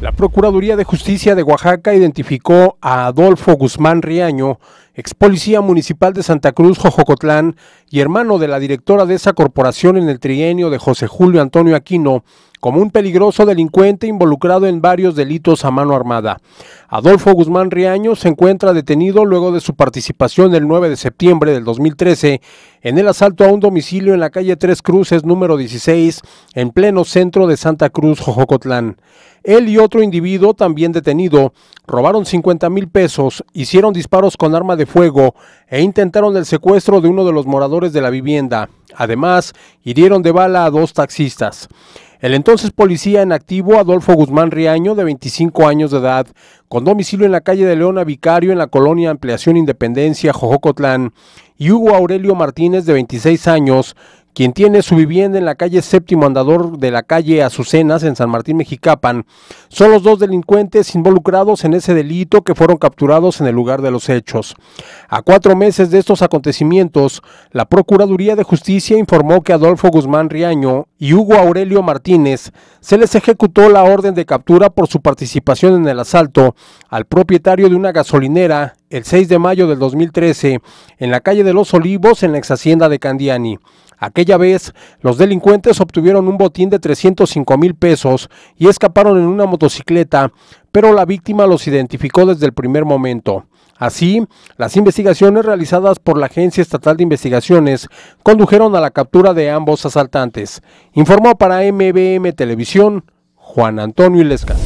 La Procuraduría de Justicia de Oaxaca identificó a Adolfo Guzmán Riaño, ex policía municipal de Santa Cruz, Jojocotlán, y hermano de la directora de esa corporación en el trienio de José Julio Antonio Aquino, como un peligroso delincuente involucrado en varios delitos a mano armada. Adolfo Guzmán Riaño se encuentra detenido luego de su participación el 9 de septiembre del 2013 en el asalto a un domicilio en la calle Tres Cruces número 16 en pleno centro de Santa Cruz, Jojocotlán. Él y otro individuo también detenido robaron 50 mil pesos, hicieron disparos con arma de fuego e intentaron el secuestro de uno de los moradores de la vivienda. Además, hirieron de bala a dos taxistas. El entonces policía en activo Adolfo Guzmán Riaño, de 25 años de edad, con domicilio en la calle de Leona Vicario en la colonia Ampliación Independencia, Jojocotlán, y Hugo Aurelio Martínez, de 26 años, quien tiene su vivienda en la calle Séptimo Andador de la calle Azucenas en San Martín Mexicapan. Son los dos delincuentes involucrados en ese delito que fueron capturados en el lugar de los hechos. A cuatro meses de estos acontecimientos, la Procuraduría de Justicia informó que Adolfo Guzmán Riaño y Hugo Aurelio Martínez se les ejecutó la orden de captura por su participación en el asalto al propietario de una gasolinera el 6 de mayo del 2013 en la calle de los Olivos en la ex hacienda de Candiani. Aquella vez, los delincuentes obtuvieron un botín de 305 mil pesos y escaparon en una motocicleta, pero la víctima los identificó desde el primer momento. Así, las investigaciones realizadas por la Agencia Estatal de Investigaciones condujeron a la captura de ambos asaltantes, informó para MBM Televisión Juan Antonio Ilesca.